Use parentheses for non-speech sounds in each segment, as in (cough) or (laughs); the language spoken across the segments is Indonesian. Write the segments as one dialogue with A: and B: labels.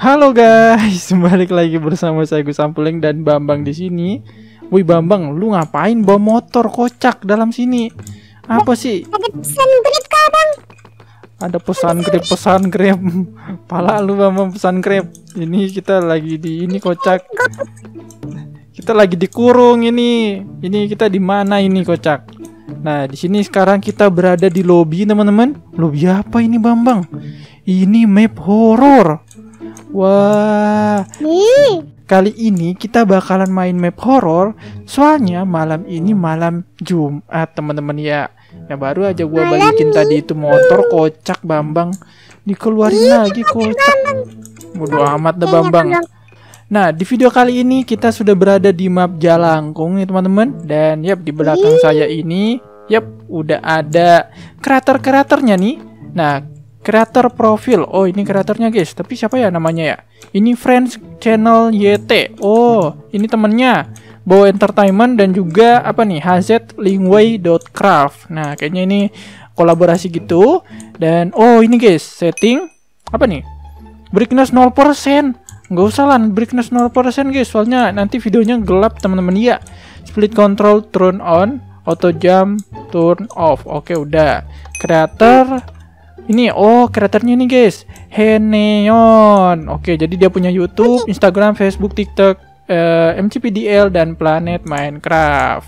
A: Halo guys, (laughs) balik lagi bersama saya Gus Sampuling dan Bambang di sini. Wih Bambang, lu ngapain bawa motor kocak dalam sini? Apa sih? Ada pesan
B: grab kah bang?
A: Ada pesan grab, pesan grab. (laughs) Pala lu Bambang pesan grab. Ini kita lagi di ini kocak. Kita lagi dikurung ini. Ini kita di mana ini kocak? Nah, di sini sekarang kita berada di lobby, teman-teman. Lobby apa ini, Bambang? Ini map horor. Wah. Nih. Kali ini kita bakalan main map horor. Soalnya malam ini malam Jumat, teman-teman ya. Yang baru aja gua malam balikin nih. tadi itu motor kocak Bambang. Dikeluarin iya, lagi kocak. Bodoh amat deh iya, Bambang. Nah, di video kali ini kita sudah berada di map Jalangkung nih teman-teman. Dan yap di belakang saya ini, yap udah ada krater-kraternya nih. Nah, Kreator profil. Oh, ini kreatornya, guys. Tapi siapa ya namanya ya? Ini friends channel YT. Oh, ini temennya. Bow Entertainment dan juga apa nih? HZLingway.craft. Nah, kayaknya ini kolaborasi gitu. Dan oh, ini guys, setting apa nih? Brightness 0%. Nggak usah lah, brightness 0% guys. Soalnya nanti videonya gelap, teman-teman ya. Split control turn on, auto jump turn off. Oke, udah. Creator ini oh karakternya nih guys, Heneon. Oke, jadi dia punya YouTube, Instagram, Facebook, TikTok, uh, eh, MCPDL dan Planet Minecraft.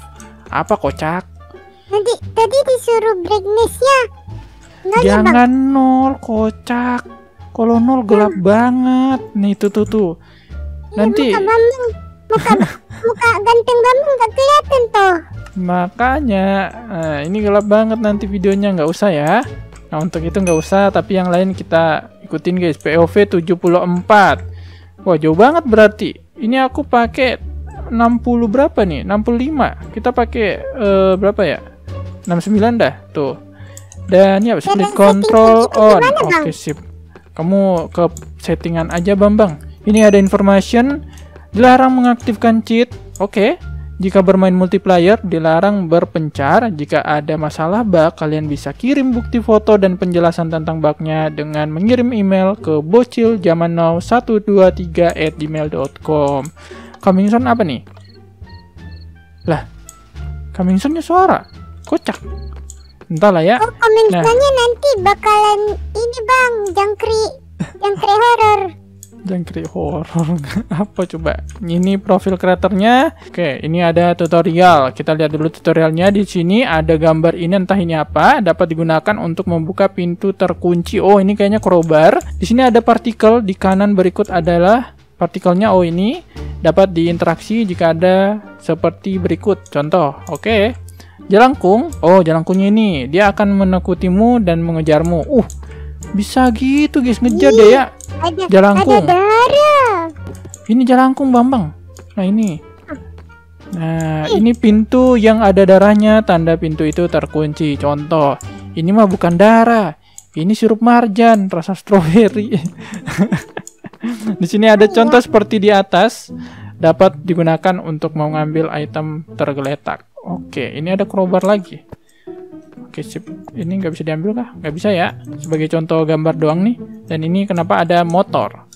A: Apa kocak?
B: Nanti tadi disuruh brightnessnya. Nol Jangan
A: ya, nol, kocak. Kalau nol gelap hmm. banget. Nih tuh tuh tuh. Ya, Nanti muka (laughs) ganteng ganteng
B: bambang gak kelihatan
A: tuh. Makanya, nah, ini gelap banget nanti videonya nggak usah ya. Nah untuk itu nggak usah, tapi yang lain kita ikutin guys. POV 74. Wah jauh banget berarti. Ini aku pakai 60 berapa nih? 65. Kita pakai uh, berapa ya? 69 dah. Tuh. Dan ya split kontrol on. Oke okay, sip. Kamu ke settingan aja Bambang. Ini ada information. Dilarang mengaktifkan cheat. Oke. Okay. Jika bermain multiplayer, dilarang berpencar. Jika ada masalah bug, kalian bisa kirim bukti foto dan penjelasan tentang bugnya dengan mengirim email ke bocil zaman now 123 at gmail.com. Coming soon apa nih? Lah, coming soonnya suara. Kocak. Entahlah ya. Oh, coming nah.
B: nanti bakalan ini bang, jangkrik. Jangkrik horor.
A: Jangkrik horor (laughs) apa coba? Ini profil kreatornya. Oke, ini ada tutorial. Kita lihat dulu tutorialnya di sini ada gambar ini entah ini apa, dapat digunakan untuk membuka pintu terkunci. Oh, ini kayaknya crowbar. Di sini ada partikel di kanan berikut adalah partikelnya Oh, ini dapat diinteraksi jika ada seperti berikut. Contoh, oke. Okay. kung. oh jalangkungnya ini, dia akan menekutimu dan mengejarmu. Uh, bisa gitu guys, ngejar deh ya.
B: Ada, jalangkung. Ada darah.
A: Ini jalangkung Bambang. Nah ini. Nah, ini pintu yang ada darahnya, tanda pintu itu terkunci. Contoh, ini mah bukan darah. Ini sirup marjan, rasa stroberi. (laughs) di sini ada iya. contoh seperti di atas dapat digunakan untuk mengambil item tergeletak. Oke, ini ada crowbar lagi. Oke sip, ini nggak bisa diambil kah? Nggak bisa ya, sebagai contoh gambar doang nih. Dan ini kenapa ada motor?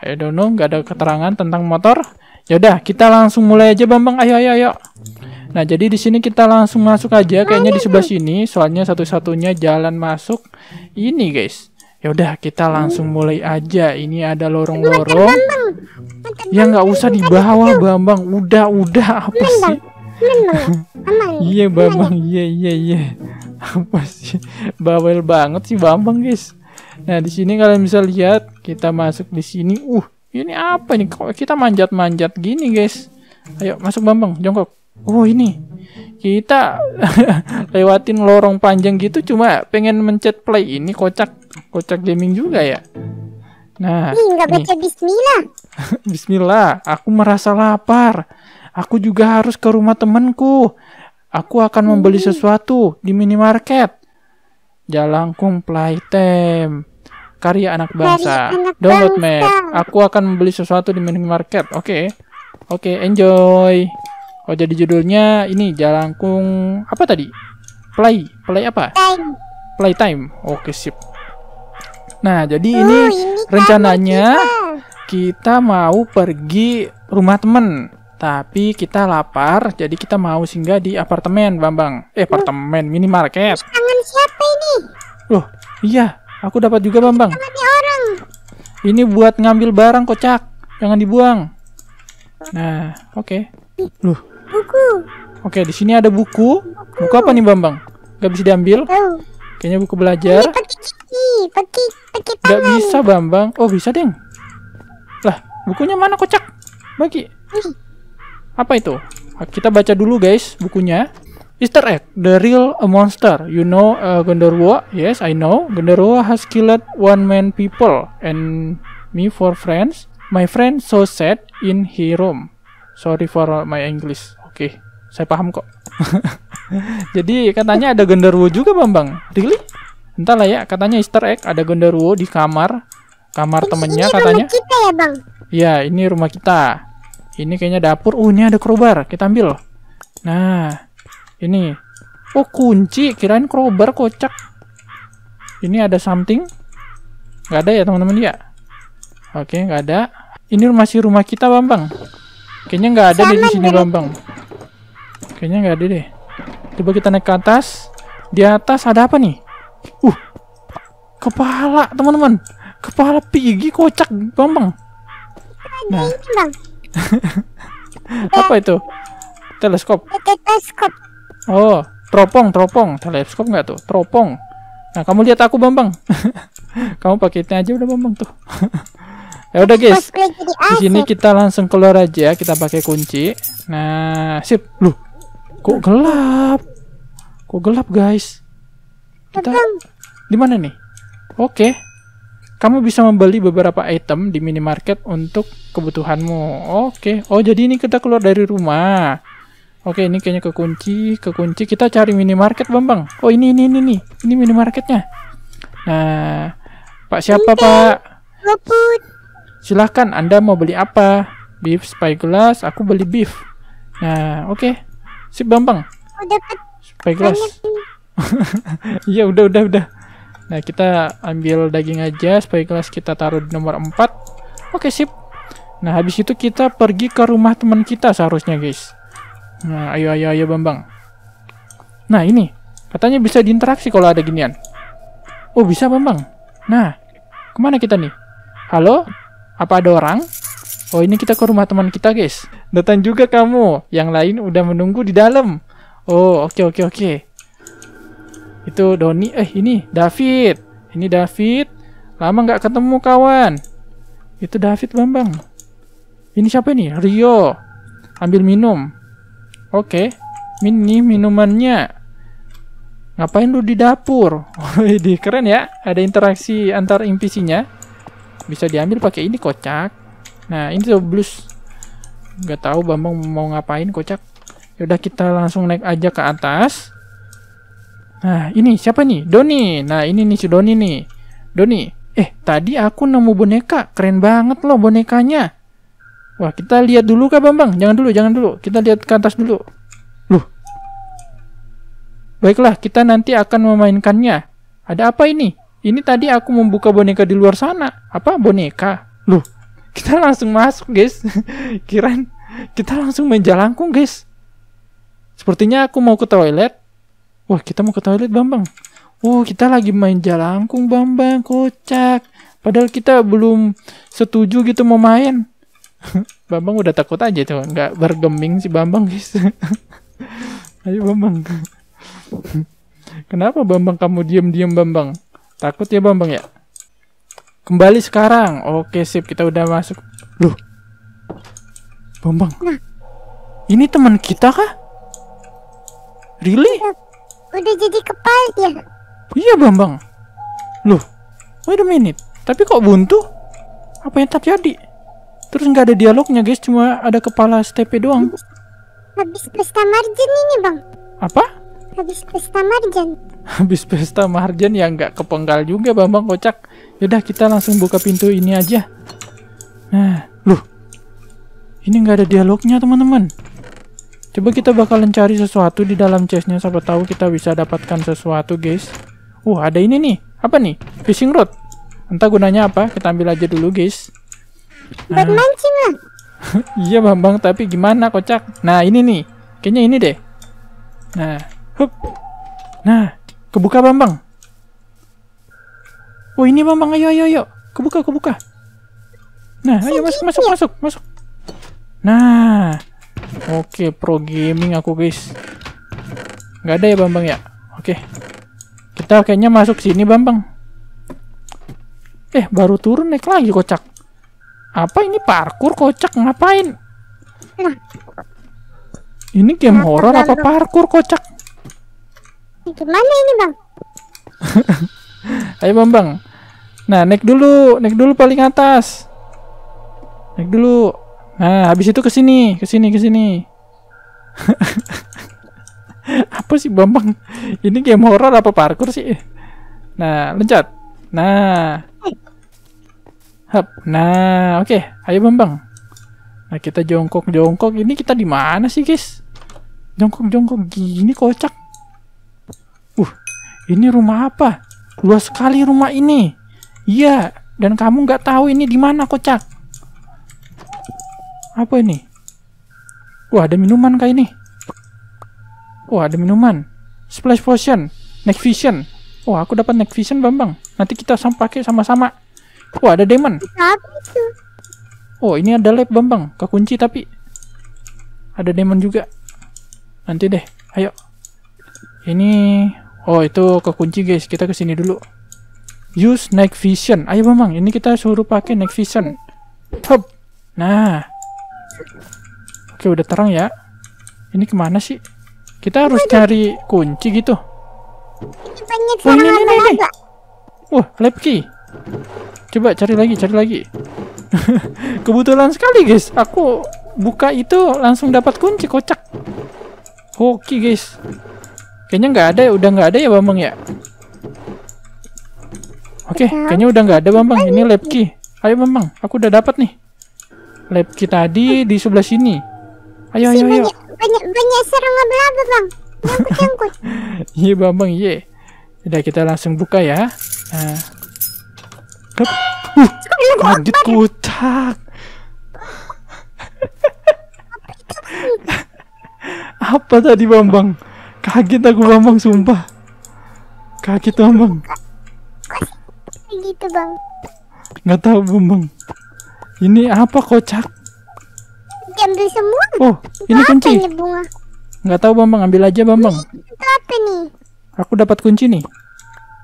A: Ayo dono, nggak ada keterangan tentang motor. Yaudah, kita langsung mulai aja Bambang. Ayo, ayo, ayo. Nah, jadi di sini kita langsung masuk aja. Kayaknya di sebelah sini, soalnya satu-satunya jalan masuk ini, guys. Yaudah, kita langsung mulai aja. Ini ada lorong-lorong. Ya nggak usah di bawah, Bambang. Udah, udah apa sih?
B: (laughs)
A: Iya, Bambang. Iya, iya, iya apa sih bawel banget sih Bambang guys nah di sini kalian bisa lihat kita masuk di sini uh ini apa nih? kok kita manjat-manjat gini guys ayo masuk Bambang jongkok oh ini kita (laughs) lewatin lorong panjang gitu cuma pengen mencet play ini kocak kocak gaming juga ya nah nggak baca
B: Bismillah
A: (laughs) Bismillah aku merasa lapar aku juga harus ke rumah temanku Aku akan membeli hmm. sesuatu di minimarket. Jalangkung Playtime. Karya anak bangsa. Download map. Aku akan membeli sesuatu di minimarket. Oke. Okay. Oke, okay, enjoy. Oh, jadi judulnya ini Jalangkung apa tadi? Play. Play apa? Playtime. Oke, okay, sip. Nah, jadi oh, ini rencananya kita mau pergi rumah temen tapi kita lapar, jadi kita mau singgah di apartemen, Bambang. Eh, apartemen, Loh. minimarket.
B: Tangan siapa ini?
A: Loh, iya. Aku dapat juga, Bambang.
B: Tangannya orang.
A: Ini buat ngambil barang, kocak. Jangan dibuang. Nah, oke. Okay. Loh. Buku. Oke, okay, di sini ada buku. buku. Buku apa nih, Bambang? Gak bisa diambil. Tahu. Kayaknya buku belajar. Ini pakai gigi, pakai pakai tangan. Gak bisa, Bambang. Oh, bisa, Deng. Lah, bukunya mana, kocak? Bagi. Nih. Apa itu? Kita baca dulu guys bukunya. Easter egg, the real a monster. You know uh, Gondorwa? Yes, I know. Gondorwa has killed one man people and me for friends. My friend so sad in his room. Sorry for my English. Oke, okay. saya paham kok. (laughs) Jadi katanya ada Gondorwo juga Bambang. Really? Entahlah ya, katanya Easter egg ada Gondorwo di kamar kamar temennya katanya? Ya, iya, ini Rumah kita ya, Bang? Ya, ini rumah kita. Ini kayaknya dapur. Uh, ini ada crowbar. Kita ambil. Nah, ini. Oh, kunci. Kirain crowbar kocak. Ini ada something. Gak ada ya, teman-teman, ya? Oke, gak ada. Ini masih rumah kita, Bambang. Kayaknya nggak ada deh di sini, Bambang. Kayaknya nggak ada deh. Coba kita naik ke atas. Di atas ada apa nih? Uh, kepala, teman-teman. Kepala pigi kocak, Bambang. Nah,
B: (laughs)
A: apa itu? Teleskop. Teleskop. Oh, teropong, teropong. Teleskop nggak tuh? Teropong. Nah, kamu lihat aku, Bambang. (laughs) kamu pakai ini aja udah, Bambang tuh. (laughs) ya udah, guys. Di sini kita langsung keluar aja, kita pakai kunci. Nah, sip. lu kok gelap? Kok gelap, guys? Kita di mana nih? Oke. Okay kamu bisa membeli beberapa item di minimarket untuk kebutuhanmu. Oke. Oh, jadi ini kita keluar dari rumah. Oke, ini kayaknya kekunci, kekunci. Kita cari minimarket, Bambang. Oh, ini ini ini nih. Ini minimarketnya. Nah, Pak siapa, Pak? Luput. Silahkan, Anda mau beli apa? Beef spyglass, aku beli beef. Nah, oke. Okay. Sip, Bambang. Udah spyglass. (laughs) Iya, udah udah udah. Nah, kita ambil daging aja, supaya kelas kita taruh di nomor 4. Oke, sip. Nah, habis itu kita pergi ke rumah teman kita seharusnya, guys. Nah, ayo, ayo, ayo, Bambang. Nah, ini. Katanya bisa diinteraksi kalau ada ginian. Oh, bisa, Bambang. Nah, kemana kita nih? Halo? Apa ada orang? Oh, ini kita ke rumah teman kita, guys. Datang juga kamu. Yang lain udah menunggu di dalam. Oh, oke, okay, oke, okay, oke. Okay. Itu Doni. Eh, ini David. Ini David. Lama nggak ketemu kawan. Itu David Bambang. Ini siapa nih? Rio. Ambil minum. Oke. Okay. Ini minumannya. Ngapain lu di dapur? (laughs) ini keren ya. Ada interaksi antar NPC-nya. Bisa diambil pakai ini kocak. Nah, ini tuh blues. Gak tahu Bambang mau ngapain kocak. Yaudah kita langsung naik aja ke atas. Nah, ini siapa nih? Doni. Nah, ini nih si Doni nih. Doni, eh tadi aku nemu boneka. Keren banget loh bonekanya. Wah, kita lihat dulu kah Bambang? Jangan dulu, jangan dulu. Kita lihat ke atas dulu. Loh. Baiklah, kita nanti akan memainkannya. Ada apa ini? Ini tadi aku membuka boneka di luar sana. Apa boneka? Loh, kita langsung masuk, guys. (laughs) Kirain kita langsung menjalankung, guys. Sepertinya aku mau ke toilet Wah, kita mau ke toilet, Bambang. Oh, kita lagi main jalangkung, Bambang. Kocak. Padahal kita belum setuju gitu mau main. (laughs) Bambang udah takut aja tuh. Nggak bergeming si Bambang, guys.
B: (laughs) Ayo, Bambang.
A: (laughs) Kenapa, Bambang? Kamu diem diem Bambang. Takut ya, Bambang, ya? Kembali sekarang. Oke, sip. Kita udah masuk. Loh. Bambang. Ini teman kita kah? Really?
B: udah jadi kepala ya?
A: Iya Bambang. Loh, wait a minute. Tapi kok buntu? Apa yang terjadi? Terus nggak ada dialognya guys, cuma ada kepala STP doang.
B: Habis pesta margin ini bang. Apa? Habis pesta margin
A: (laughs) Habis pesta margin ya nggak kepenggal juga Bambang kocak. Yaudah kita langsung buka pintu ini aja. Nah, loh. Ini nggak ada dialognya teman-teman. Coba kita bakalan cari sesuatu di dalam chestnya. Siapa tahu kita bisa dapatkan sesuatu, guys. Uh, ada ini nih. Apa nih? Fishing rod. Entah gunanya apa. Kita ambil aja dulu, guys. Buat nah. mancing lah. (laughs) iya, Bambang. Tapi gimana, kocak? Nah, ini nih. Kayaknya ini deh. Nah, hup. Nah, kebuka, Bambang. Oh, ini, Bambang. Ayo, ayo, ayo. Kebuka, kebuka. Nah, ayo masuk, masuk, masuk, masuk. Nah, Oke, pro gaming aku guys. Nggak ada ya Bambang ya? Oke. Kita kayaknya masuk sini Bambang. Eh, baru turun naik lagi kocak. Apa ini parkur kocak ngapain? Ini game horor apa parkur kocak?
B: Gimana ini Bang?
A: (laughs) Ayo Bambang. Nah, naik dulu, naik dulu paling atas. Naik dulu. Nah, habis itu ke sini, ke sini, ke sini. (laughs) apa sih Bambang? Ini game horror apa parkur sih? Nah, loncat. Nah. Hap. Nah, oke. Okay. Ayo Bambang. Nah, kita jongkok-jongkok. Ini kita di mana sih, guys? Jongkok-jongkok gini kocak. Uh, ini rumah apa? Luas sekali rumah ini. Iya, dan kamu nggak tahu ini di mana kocak. Apa ini? Wah, ada minuman kah ini. Wah, ada minuman. Splash potion. Next vision. Wah, aku dapat next vision, Bambang. Nanti kita sama pakai sama-sama. Wah, ada demon. Oh, ini ada lab, Bambang. Kekunci tapi. Ada demon juga. Nanti deh. Ayo. Ini Oh, itu kekunci, guys. Kita ke sini dulu. Use night vision. Ayo, Bambang. Ini kita suruh pakai night vision. Hop. Nah, Oke udah terang ya. Ini kemana sih? Kita harus Waduh. cari kunci gitu.
B: oh,
A: ini, ini, ini. Wah, lab key. Coba cari lagi, cari lagi. (laughs) Kebetulan sekali guys, aku buka itu langsung dapat kunci kocak. Oke guys. Kayaknya nggak ada ya, udah nggak ada ya Bambang ya. Oke, okay, kayaknya udah nggak ada Bambang. Ini lab key. Ayo Bambang, aku udah dapat nih. Lab kita di di sebelah sini. Ayo, ayo, ayo.
B: Banyak, banyak serang laba-laba, Bang. Nyangkut-nyangkut.
A: (laughs) Iya, Bambang, iya. Sudah, kita langsung buka ya. Nah. Kep. Uh, kotak. Apa tadi, Bambang? Kaget aku, Bambang, sumpah. Kaget, Bambang.
B: Gitu, Bang.
A: Nggak tahu, Bambang. Ini apa kocak?
B: Diambil semua. Oh,
A: ini apa kunci. Ini bunga? Nggak tahu Bambang, ambil aja Bambang. Ini apa nih? Aku dapat kunci nih.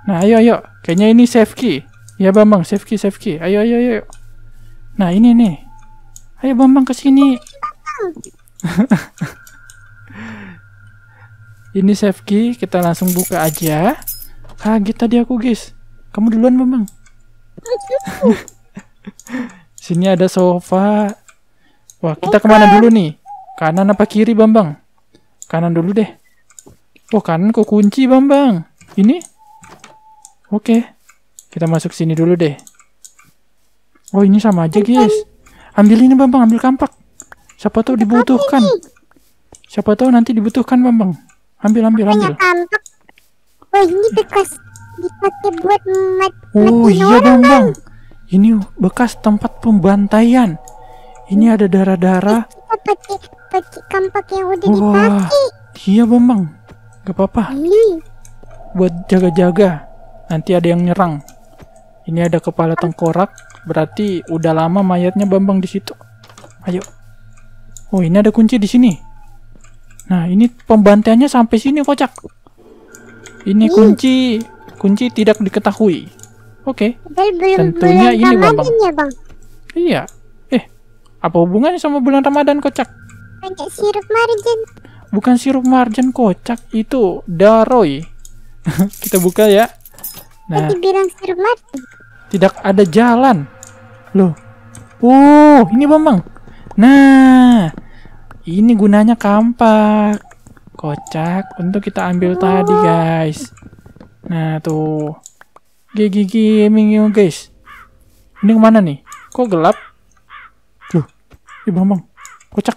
A: Nah, ayo ayo. Kayaknya ini safe key. Ya Bambang, safe key, safe key. Ayo ayo ayo. Nah, ini nih. Ayo Bambang ke sini. ini (laughs) safe key, kita langsung buka aja. Kaget tadi aku, guys. Kamu duluan, Bambang. (laughs) Sini ada sofa. Wah, kita kemana dulu nih? Kanan apa kiri, Bambang? Kanan dulu deh. Oh, kanan kok kunci, Bambang. Ini? Oke. Kita masuk sini dulu deh. Oh, ini sama aja, guys. Ambil ini, Bambang. Ambil kampak. Siapa tahu dibutuhkan. Siapa tahu nanti dibutuhkan, Bambang. Ambil, ambil, ambil. Oh, ini bekas dipakai buat mat Oh, iya, Bambang. Ini bekas tempat pembantaian. Ini hmm. ada darah-darah. kampak yang udah Wah, Iya, Bambang. Gak apa-apa. Buat jaga-jaga. Nanti ada yang nyerang. Ini ada kepala tengkorak. Berarti udah lama mayatnya Bambang di situ. Ayo. Oh, ini ada kunci di sini. Nah, ini pembantaiannya sampai sini, kocak. Ini kunci kunci tidak diketahui.
B: Oke. Okay. Tentunya bulan ini Bang. Ya, bang.
A: Iya. Eh, apa hubungannya sama bulan Ramadan kocak?
B: Pakai sirup marjan.
A: Bukan sirup marjan kocak, itu daroy. (laughs) Kita buka ya. Nah,
B: bilang sirup
A: Tidak ada jalan. Loh. Oh, ini Bambang. Nah, ini gunanya kampak. Kocak untuk kita ambil oh. tadi, guys. Nah, tuh. Gigi gaming yo guys. Ini kemana nih? Kok gelap? Loh, di bambang. Kocak.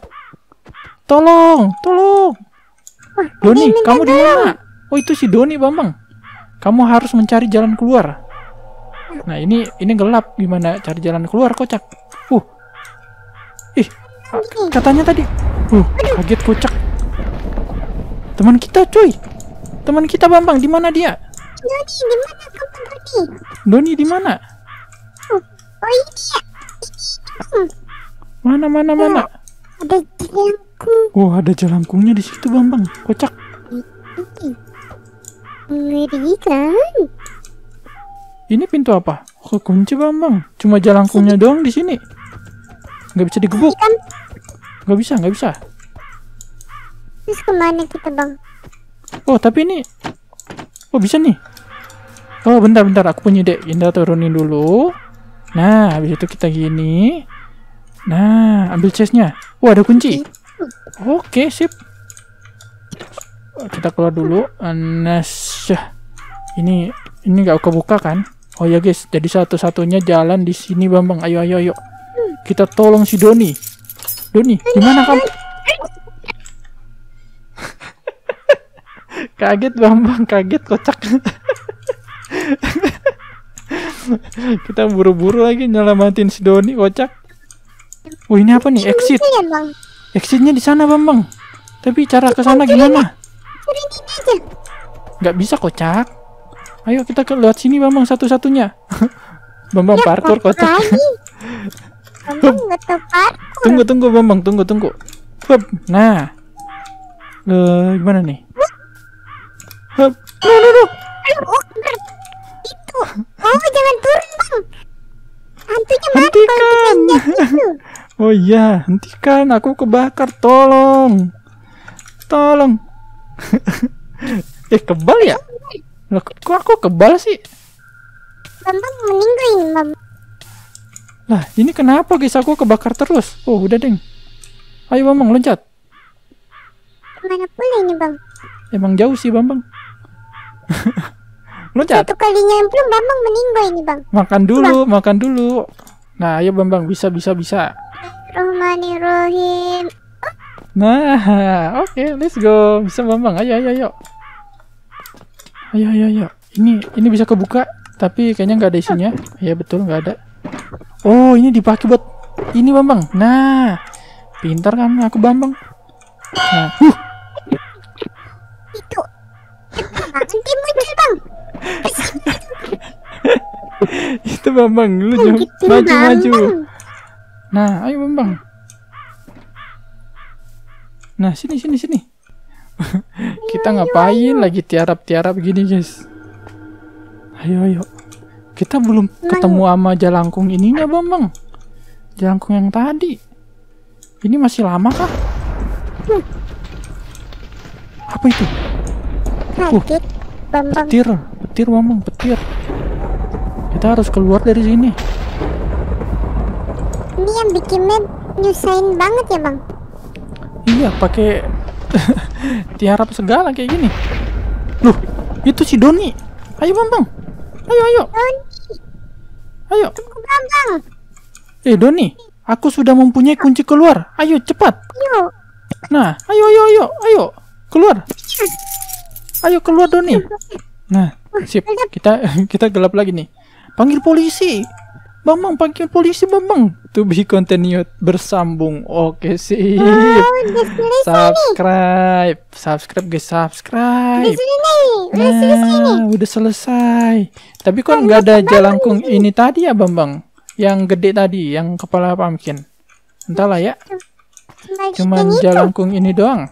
A: Tolong, tolong. Eh, Doni, kamu di mana? Oh, itu si Doni, Bambang. Kamu harus mencari jalan keluar. Nah, ini ini gelap. Gimana cari jalan keluar, kocak? Uh. Ih, katanya tadi. Uh, kaget kocak. Teman kita, cuy. Teman kita, Bambang, di mana dia? Doni di mana kamu Doni? Doni di mana?
B: Oh, oh ini ya. Ini. Mana mana ya, mana? Oh, ada jelangkung.
A: Oh ada jelangkungnya di situ Bambang. Kocak.
B: Mengerikan.
A: Ini pintu apa? bang Bambang. Cuma jelangkungnya doang di sini. Gak bisa digebuk. Kan? Gak bisa, gak bisa.
B: Terus kemana kita bang?
A: Oh tapi ini Oh bisa nih Oh bentar bentar aku punya dek Indah turunin dulu Nah habis itu kita gini Nah ambil chestnya Wah ada kunci Oke sip Kita keluar dulu Nasyah Ini ini gak kebuka kan Oh ya guys jadi satu-satunya jalan di sini Bambang Ayo ayo ayo Kita tolong si Doni Doni gimana kamu (laughs) Kaget Bambang kaget kocak (laughs) (laughs) Kita buru-buru lagi nyelamatin si Doni kocak. Oh ini apa nih? Exit. Exitnya di sana bang Tapi cara ke sana gimana? Gak bisa kocak. Ayo kita ke lewat sini bang satu-satunya. Bambang (laughs) ya, parkour ya, parkur kocak. (laughs) tunggu tunggu bang tunggu tunggu. Nah. Uh, gimana nih? Hup. No no no
B: itu. Oh, jangan turun, Bang.
A: Hantunya mati hentikan. (laughs) oh iya, hentikan. Aku kebakar, tolong. Tolong. (laughs) eh, kebal ya? Loh, kok aku kebal sih?
B: Bambang meninggalin, Bang.
A: Lah, ini kenapa guys aku kebakar terus? Oh, udah, Deng. Ayo, Bambang, loncat. Kemana pula ini, Bang? Emang jauh sih, Bambang. (laughs) Lu jat... Satu kali
B: nyemplung Bambang meninggal ini Bang.
A: Makan dulu, bang. makan dulu. Nah, ayo Bambang bisa bisa bisa.
B: Rohim.
A: Nah, oke, okay, let's go. Bisa Bambang. Ayo ayo ayo. Ayo ayo ayo. Ini ini bisa kebuka, tapi kayaknya nggak ada isinya. Ya betul, nggak ada. Oh, ini dipakai buat ini Bambang. Nah, pintar kan aku Bambang. Nah, huh. (laughs) itu bambang lu kan jauh gitu, maju maju nah ayo bambang nah sini sini sini (laughs) kita ngapain lagi tiarap-tiarap gini guys ayo ayo kita belum ketemu sama jalangkung ininya bambang jalangkung yang tadi ini masih lama kah apa itu uh, petir petir bambang petir kita harus keluar dari sini. Ini
B: yang bikin map nyusahin banget ya, Bang. Iya, pakai
A: (laughs) tiarap segala kayak gini. Loh, itu si Doni. Ayo, Bang, Bang.
B: Ayo, ayo. Doni. Ayo. Bang, Bang.
A: Eh, Doni, aku sudah mempunyai kunci keluar. Ayo, cepat. Ayo. Nah,
B: ayo, ayo, ayo, ayo.
A: Keluar. Iya. Ayo keluar, Doni. Iya, nah, sip. Iya. Kita (laughs) kita gelap lagi nih panggil polisi Bambang panggil polisi Bambang To be continued bersambung Oke sih Subscribe Subscribe guys subscribe nah, Udah selesai Tapi kok kan nggak ada jalangkung ini tadi ya Bambang Yang gede tadi Yang kepala mungkin? Entahlah ya
B: Cuman jalangkung
A: ini doang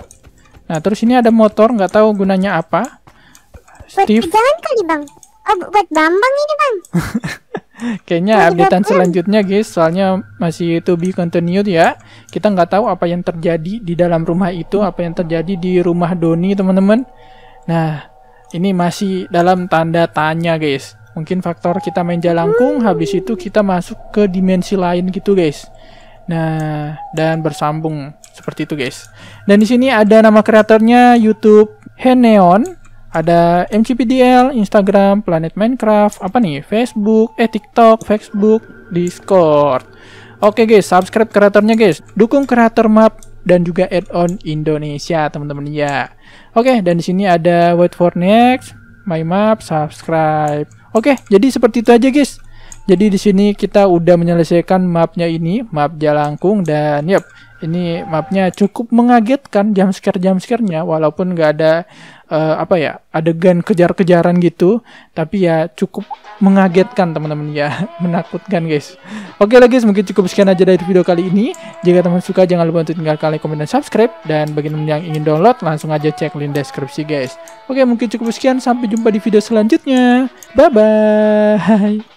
A: Nah terus ini ada motor nggak tahu gunanya apa
B: Steve Buat jalan kali bang Oh, buat Bambang ini bang.
A: (laughs) Kayaknya updatean selanjutnya guys, soalnya masih to be continued ya. Kita nggak tahu apa yang terjadi di dalam rumah itu, apa yang terjadi di rumah Doni teman-teman. Nah, ini masih dalam tanda tanya guys. Mungkin faktor kita main jalangkung, hmm. habis itu kita masuk ke dimensi lain gitu guys. Nah, dan bersambung seperti itu guys. Dan di sini ada nama kreatornya YouTube Heneon ada MCPDL, Instagram, Planet Minecraft, apa nih? Facebook, eh TikTok, Facebook, Discord. Oke guys, subscribe kreatornya guys. Dukung kreator map dan juga add-on Indonesia, teman-teman ya. Oke, dan di sini ada wait for next, my map, subscribe. Oke, jadi seperti itu aja guys. Jadi di sini kita udah menyelesaikan mapnya ini, map Jalangkung dan yep, ini mapnya cukup mengagetkan jam scare jam scarenya walaupun nggak ada uh, apa ya adegan kejar-kejaran gitu tapi ya cukup mengagetkan teman-teman ya (laughs) menakutkan guys oke lah guys mungkin cukup sekian aja dari video kali ini jika teman suka jangan lupa untuk tinggalkan like komen dan subscribe dan bagi teman yang ingin download langsung aja cek link deskripsi guys oke mungkin cukup sekian sampai jumpa di video selanjutnya bye bye (laughs)